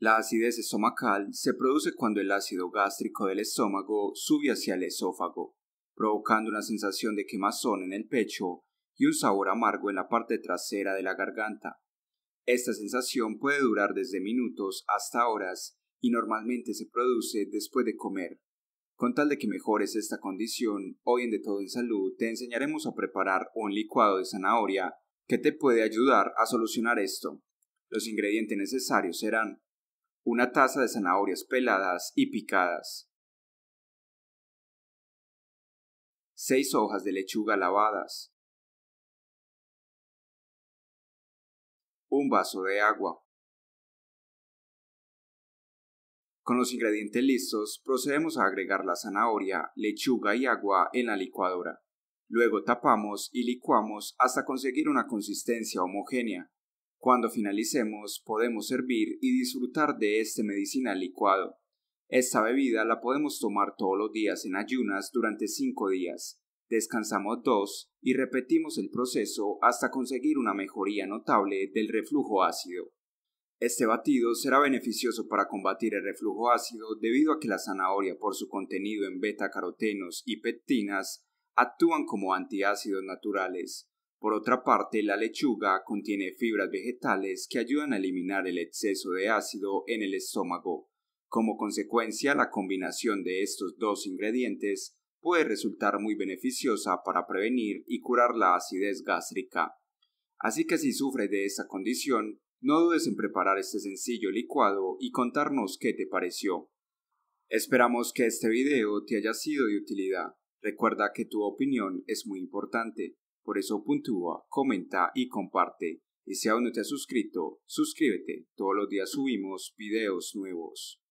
La acidez estomacal se produce cuando el ácido gástrico del estómago sube hacia el esófago, provocando una sensación de quemazón en el pecho y un sabor amargo en la parte trasera de la garganta. Esta sensación puede durar desde minutos hasta horas y normalmente se produce después de comer. Con tal de que mejores esta condición, hoy en De Todo en Salud te enseñaremos a preparar un licuado de zanahoria que te puede ayudar a solucionar esto. Los ingredientes necesarios serán una taza de zanahorias peladas y picadas, seis hojas de lechuga lavadas, un vaso de agua. Con los ingredientes listos, procedemos a agregar la zanahoria, lechuga y agua en la licuadora. Luego tapamos y licuamos hasta conseguir una consistencia homogénea. Cuando finalicemos, podemos servir y disfrutar de este medicinal licuado. Esta bebida la podemos tomar todos los días en ayunas durante cinco días. Descansamos dos y repetimos el proceso hasta conseguir una mejoría notable del reflujo ácido. Este batido será beneficioso para combatir el reflujo ácido debido a que la zanahoria por su contenido en beta carotenos y pectinas actúan como antiácidos naturales por otra parte, la lechuga contiene fibras vegetales que ayudan a eliminar el exceso de ácido en el estómago. Como consecuencia, la combinación de estos dos ingredientes puede resultar muy beneficiosa para prevenir y curar la acidez gástrica. Así que si sufres de esa condición, no dudes en preparar este sencillo licuado y contarnos qué te pareció. Esperamos que este video te haya sido de utilidad. Recuerda que tu opinión es muy importante. Por eso puntúa, comenta y comparte. Y si aún no te has suscrito, suscríbete. Todos los días subimos videos nuevos.